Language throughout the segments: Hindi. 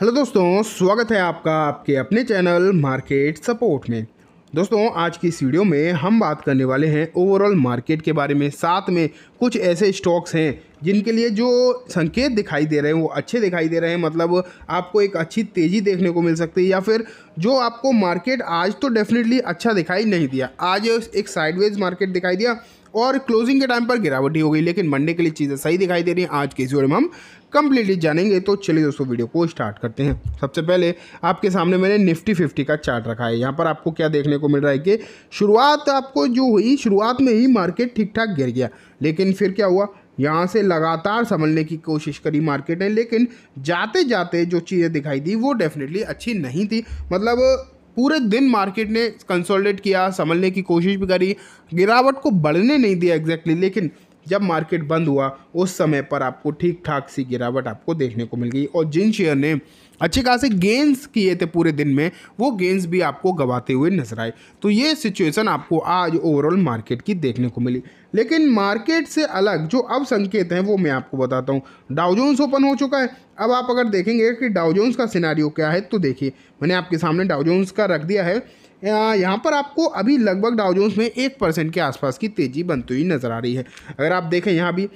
हेलो दोस्तों स्वागत है आपका आपके अपने चैनल मार्केट सपोर्ट में दोस्तों आज की इस वीडियो में हम बात करने वाले हैं ओवरऑल मार्केट के बारे में साथ में कुछ ऐसे स्टॉक्स हैं जिनके लिए जो संकेत दिखाई दे रहे हैं वो अच्छे दिखाई दे रहे हैं मतलब आपको एक अच्छी तेज़ी देखने को मिल सकती है या फिर जो आपको मार्केट आज तो डेफिनेटली अच्छा दिखाई नहीं दिया आज एक साइडवेज मार्केट दिखाई दिया और क्लोजिंग के टाइम पर गिरावटी हो गई लेकिन मंडे के लिए चीज़ें सही दिखाई दे रही हैं आज के इस वीडियो में हम कम्प्लीटली जानेंगे तो चलिए दोस्तों वीडियो को स्टार्ट करते हैं सबसे पहले आपके सामने मैंने निफ्टी फिफ्टी का चार्ट रखा है यहाँ पर आपको क्या देखने को मिल रहा है कि शुरुआत आपको जो हुई शुरुआत में ही मार्केट ठीक ठाक गिर गया लेकिन फिर क्या हुआ यहाँ से लगातार संभलने की कोशिश करी मार्केट ने लेकिन जाते जाते जो चीज़ें दिखाई दी वो डेफिनेटली अच्छी नहीं थी मतलब पूरे दिन मार्केट ने कंसोलिडेट किया संभलने की कोशिश भी करी गिरावट को बढ़ने नहीं दिया एग्जैक्टली लेकिन जब मार्केट बंद हुआ उस समय पर आपको ठीक ठाक सी गिरावट आपको देखने को मिल गई और जिन शेयर ने अच्छे खासे गेंस किए थे पूरे दिन में वो गेंस भी आपको गवाते हुए नजर आए तो ये सिचुएशन आपको आज ओवरऑल मार्केट की देखने को मिली लेकिन मार्केट से अलग जो अब संकेत हैं वो मैं आपको बताता हूँ डाउजोन्स ओपन हो चुका है अब आप अगर देखेंगे कि डाउजोन्स का सिनारियो क्या है तो देखिए मैंने आपके सामने डाउजोन्स का रख दिया है यहाँ पर आपको अभी लगभग डाउजोन्स में एक परसेंट के आसपास की तेज़ी बनती हुई नज़र आ रही है अगर आप देखें यहाँ भी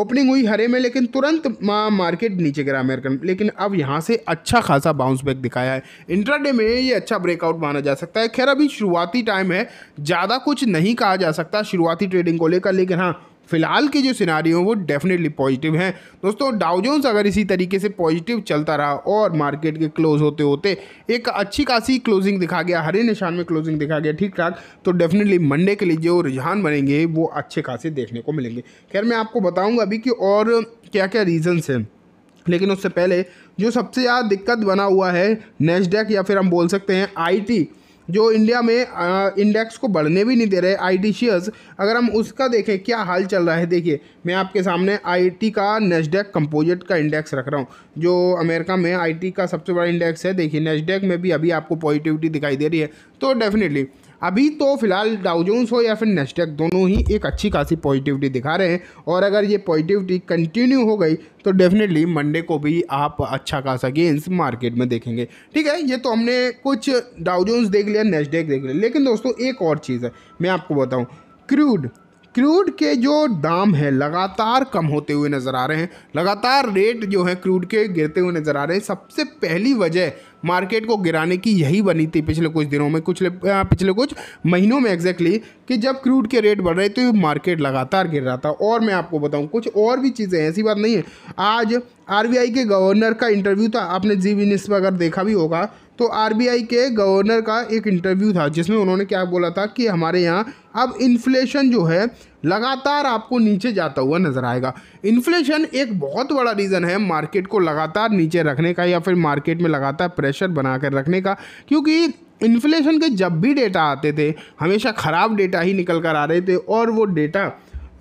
ओपनिंग हुई हरे में लेकिन तुरंत मार्केट नीचे गिरा अमेरिकन लेकिन अब यहाँ से अच्छा खासा बाउंस बैक दिखाया है इंट्राडे में ये अच्छा ब्रेकआउट माना जा सकता है खैर अभी शुरुआती टाइम है ज़्यादा कुछ नहीं कहा जा सकता शुरुआती ट्रेडिंग को लेकर लेकिन हाँ फिलहाल के जो सिनारियों वो डेफिनेटली पॉजिटिव हैं दोस्तों डाउजोन्स अगर इसी तरीके से पॉजिटिव चलता रहा और मार्केट के क्लोज होते होते एक अच्छी खासी क्लोजिंग दिखा गया हरे निशान में क्लोजिंग दिखा गया ठीक ठाक तो डेफिनेटली मंडे के लिए जो रुझान बनेंगे वो अच्छे खासे देखने को मिलेंगे खैर मैं आपको बताऊँगा अभी कि और क्या क्या रीज़न्स हैं लेकिन उससे पहले जो सबसे ज़्यादा दिक्कत बना हुआ है नेस्डेक या फिर हम बोल सकते हैं आई जो इंडिया में इंडेक्स को बढ़ने भी नहीं दे रहे टी शेयर्स अगर हम उसका देखें क्या हाल चल रहा है देखिए मैं आपके सामने आईटी का नेस्डेक कंपोजिट का इंडेक्स रख रहा हूँ जो अमेरिका में आईटी का सबसे बड़ा इंडेक्स है देखिए नेस्डेक में भी अभी आपको पॉजिटिविटी दिखाई दे रही है तो डेफिनेटली अभी तो फिलहाल डाउजोन्स हो या फिर नेस्टेक दोनों ही एक अच्छी खासी पॉजिटिविटी दिखा रहे हैं और अगर ये पॉजिटिविटी कंटिन्यू हो गई तो डेफिनेटली मंडे को भी आप अच्छा खासा गेंस मार्केट में देखेंगे ठीक है ये तो हमने कुछ डाउजोन्स देख लिया नेस्टेक देख लिया लेकिन दोस्तों एक और चीज़ है मैं आपको बताऊँ क्रूड क्रूड के जो दाम हैं लगातार कम होते हुए नज़र आ रहे हैं लगातार रेट जो है क्रूड के गिरते हुए नज़र आ रहे हैं सबसे पहली वजह मार्केट को गिराने की यही बनी थी पिछले कुछ दिनों में कुछ पिछले कुछ महीनों में एग्जैक्टली कि जब क्रूड के रेट बढ़ रहे तो मार्केट लगातार गिर रहा था और मैं आपको बताऊँ कुछ और भी चीज़ें ऐसी बात नहीं है आज आर के गवर्नर का इंटरव्यू था आपने जी बिजनेस पर अगर देखा भी होगा तो आरबीआई के गवर्नर का एक इंटरव्यू था जिसमें उन्होंने क्या बोला था कि हमारे यहाँ अब इन्फ्लेशन जो है लगातार आपको नीचे जाता हुआ नज़र आएगा इन्फ्लेशन एक बहुत बड़ा रीज़न है मार्केट को लगातार नीचे रखने का या फिर मार्केट में लगातार प्रेशर बनाकर रखने का क्योंकि इन्फ्लेशन के जब भी डेटा आते थे हमेशा ख़राब डेटा ही निकल कर आ रहे थे और वो डेटा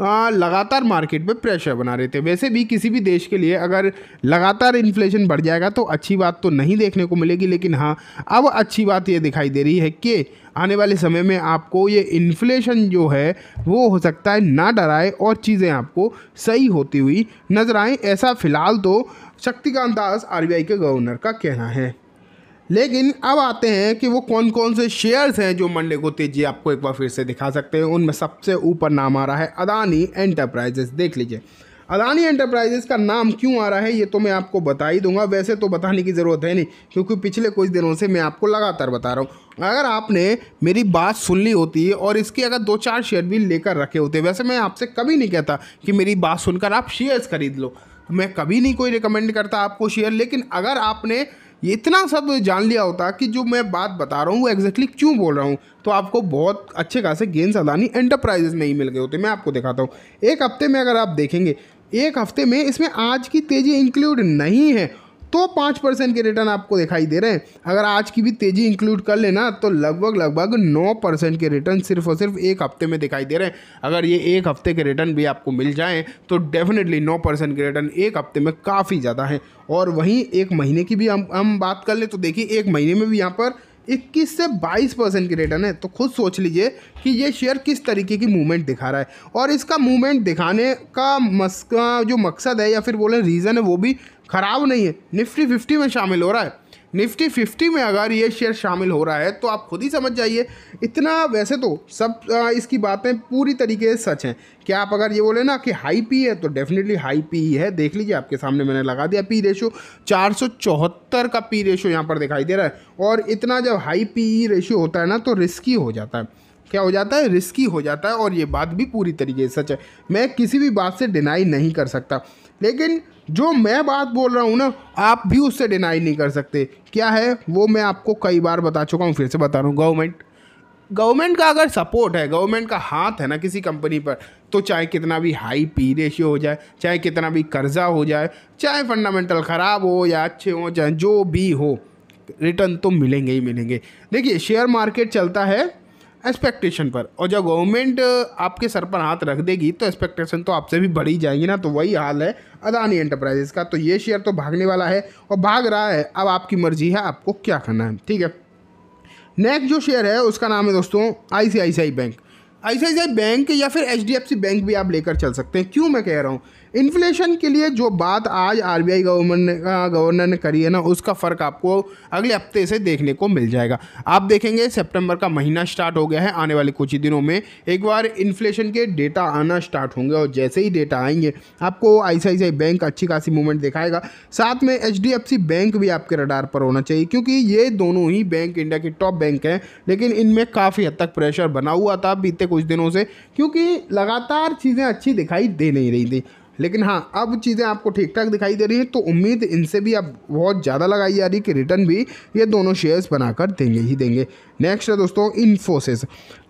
लगातार मार्केट पे प्रेशर बना रहे थे वैसे भी किसी भी देश के लिए अगर लगातार इन्फ्लेशन बढ़ जाएगा तो अच्छी बात तो नहीं देखने को मिलेगी लेकिन हाँ अब अच्छी बात ये दिखाई दे रही है कि आने वाले समय में आपको ये इन्फ्लेशन जो है वो हो सकता है ना डराए और चीज़ें आपको सही होती हुई नजर आएँ ऐसा फ़िलहाल तो शक्तिकांत दास आर के गवर्नर का कहना है लेकिन अब आते हैं कि वो कौन कौन से शेयर्स हैं जो मंडे को तेजी आपको एक बार फिर से दिखा सकते हैं उनमें सबसे ऊपर नाम आ रहा है अदानी एंटरप्राइजेस देख लीजिए अदानी एंटरप्राइजेस का नाम क्यों आ रहा है ये तो मैं आपको बता ही दूंगा वैसे तो बताने की ज़रूरत है नहीं क्योंकि पिछले कुछ दिनों से मैं आपको लगातार बता रहा हूँ अगर आपने मेरी बात सुन ली होती और इसके अगर दो चार शेयर भी लेकर रखे होते वैसे मैं आपसे कभी नहीं कहता कि मेरी बात सुनकर आप शेयर्स खरीद लो मैं कभी नहीं कोई रिकमेंड करता आपको शेयर लेकिन अगर आपने ये इतना सब जान लिया होता कि जो मैं बात बता रहा हूँ वो एग्जैक्टली क्यों बोल रहा हूँ तो आपको बहुत अच्छे खासे गेंस अदानी एंटरप्राइजेस में ही मिल गए होते मैं आपको दिखाता हूँ एक हफ्ते में अगर आप देखेंगे एक हफ्ते में इसमें आज की तेज़ी इंक्लूड नहीं है तो पाँच परसेंट के रिटर्न आपको दिखाई दे रहे हैं अगर आज की भी तेज़ी इंक्लूड कर लेना तो लगभग लगभग नौ परसेंट के रिटर्न सिर्फ और सिर्फ एक हफ्ते में दिखाई दे रहे हैं अगर ये एक हफ्ते के रिटर्न भी आपको मिल जाएँ तो डेफिनेटली नौ परसेंट के रिटर्न एक हफ्ते में काफ़ी ज़्यादा है और वहीं एक महीने की भी हम हम बात कर लें तो देखिए एक महीने में भी यहाँ पर 21 से 22 परसेंट की रिटर्न है तो खुद सोच लीजिए कि ये शेयर किस तरीके की मूवमेंट दिखा रहा है और इसका मूवमेंट दिखाने का मस्का जो मकसद है या फिर बोले रीज़न है वो भी ख़राब नहीं है निफ्टी फिफ्टी में शामिल हो रहा है निफ्टी फिफ्टी में अगर ये शेयर शामिल हो रहा है तो आप खुद ही समझ जाइए इतना वैसे तो सब इसकी बातें पूरी तरीके से सच हैं क्या आप अगर ये बोले ना कि हाई पी है तो डेफिनेटली हाई पी ही है देख लीजिए आपके सामने मैंने लगा दिया पी रेशो चार का पी रेशो यहाँ पर दिखाई दे रहा है और इतना जब हाई पी रेशो होता है ना तो रिस्की हो जाता है क्या हो जाता है रिस्की हो जाता है और ये बात भी पूरी तरीके से सच है मैं किसी भी बात से डिनाई नहीं कर सकता लेकिन जो मैं बात बोल रहा हूँ ना आप भी उससे डिनाई नहीं कर सकते क्या है वो मैं आपको कई बार बता चुका हूँ फिर से बता रहा हूँ गवर्नमेंट गवर्नमेंट का अगर सपोर्ट है गवर्नमेंट का हाथ है ना किसी कंपनी पर तो चाहे कितना भी हाई पी रेशियो हो जाए चाहे कितना भी कर्जा हो जाए चाहे फंडामेंटल ख़राब हो या अच्छे हो चाहे जो भी हो रिटर्न तो मिलेंगे ही मिलेंगे देखिए शेयर मार्केट चलता है एक्सपेक्टेशन पर और जब गवर्नमेंट uh, आपके सर पर हाथ रख देगी तो एक्सपेक्टेशन तो आपसे भी बढ़ी जाएंगी ना तो वही हाल है अदानी एंटरप्राइजेस का तो ये शेयर तो भागने वाला है और भाग रहा है अब आपकी मर्जी है आपको क्या करना है ठीक है नेक्स्ट जो शेयर है उसका नाम है दोस्तों आई बैंक आई बैंक या फिर एच बैंक भी आप लेकर चल सकते हैं क्यों मैं कह रहा हूँ इन्फ्लेशन के लिए जो बात आज आई गवर्नमेंट गवर्नर ने करी है ना उसका फ़र्क आपको अगले हफ्ते से देखने को मिल जाएगा आप देखेंगे सितंबर का महीना स्टार्ट हो गया है आने वाले कुछ ही दिनों में एक बार इन्फ्लेशन के डेटा आना स्टार्ट होंगे और जैसे ही डेटा आएंगे आपको आई बैंक अच्छी खासी मूवमेंट दिखाएगा साथ में एच बैंक भी आपके रडार पर होना चाहिए क्योंकि ये दोनों ही बैंक इंडिया के टॉप बैंक हैं लेकिन इनमें काफ़ी हद तक प्रेशर बना हुआ था बीते कुछ दिनों से क्योंकि लगातार चीज़ें अच्छी दिखाई दे नहीं रही थी लेकिन हाँ अब चीज़ें आपको ठीक ठाक दिखाई दे रही है तो उम्मीद इनसे भी अब बहुत ज़्यादा लगाई जा रही है कि रिटर्न भी ये दोनों शेयर्स बनाकर देंगे ही देंगे नेक्स्ट है दोस्तों इन्फोसिस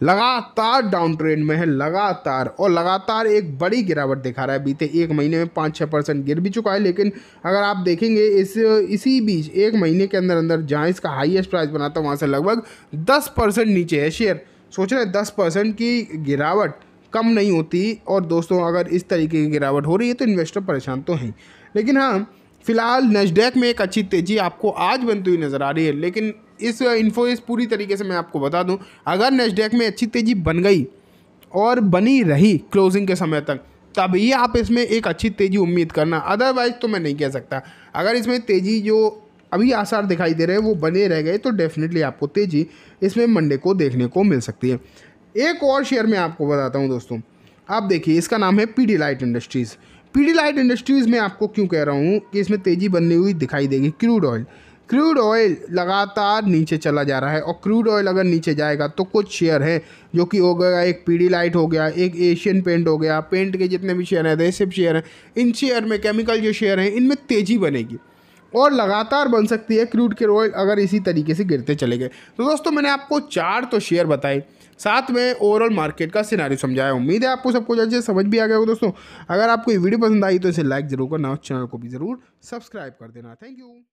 लगातार डाउन ट्रेंड में है लगातार और लगातार एक बड़ी गिरावट दिखा रहा है बीते एक महीने में पाँच छः परसेंट गिर भी चुका है लेकिन अगर आप देखेंगे इस इसी बीच एक महीने के अंदर अंदर जहाँ इसका हाइएस्ट प्राइस बनाता है वहाँ से लगभग दस परसेंट नीचे है शेयर सोच रहे हैं दस परसेंट की गिरावट कम नहीं होती और दोस्तों अगर इस तरीके की गिरावट हो रही है तो इन्वेस्टर परेशान तो हैं लेकिन हाँ फिलहाल नजडैक में एक अच्छी तेज़ी आपको आज बनती हुई नज़र आ रही है लेकिन इस इन्फो इस पूरी तरीके से मैं आपको बता दूं अगर नजडैक में अच्छी तेज़ी बन गई और बनी रही क्लोजिंग के समय तक तब ये आप इसमें एक अच्छी तेज़ी उम्मीद करना अदरवाइज़ तो मैं नहीं कह सकता अगर इसमें तेज़ी जो अभी आसार दिखाई दे रहे हैं वो बने रह गए तो डेफिनेटली आपको तेज़ी इसमें मंडे को देखने को मिल सकती है एक और शेयर मैं आपको बताता हूँ दोस्तों आप देखिए इसका नाम है P D light industries P D light industries में आपको क्यों कह रहा हूँ कि इसमें तेज़ी बनी हुई दिखाई देगी क्रूड ऑयल क्रूड ऑयल लगातार नीचे चला जा रहा है और क्रूड ऑयल अगर नीचे जाएगा तो कुछ शेयर है जो कि हो गया एक पी लाइट हो गया एक एशियन पेंट हो गया पेंट के जितने भी शेयर हैं रेसिप शेयर हैं इन शेयर में केमिकल जो शेयर हैं इनमें तेज़ी बनेगी और लगातार बन सकती है क्रूड के ऑयल अगर इसी तरीके से गिरते चले गए तो दोस्तों मैंने आपको चार तो शेयर बताए साथ में ओवरऑल मार्केट का सिनारी समझाया उम्मीद है आपको सबको जल्द समझ भी आ गया हो दोस्तों अगर आपको ये वीडियो पसंद आई तो इसे लाइक जरूर करना और चैनल को भी ज़रूर सब्सक्राइब कर देना थैंक यू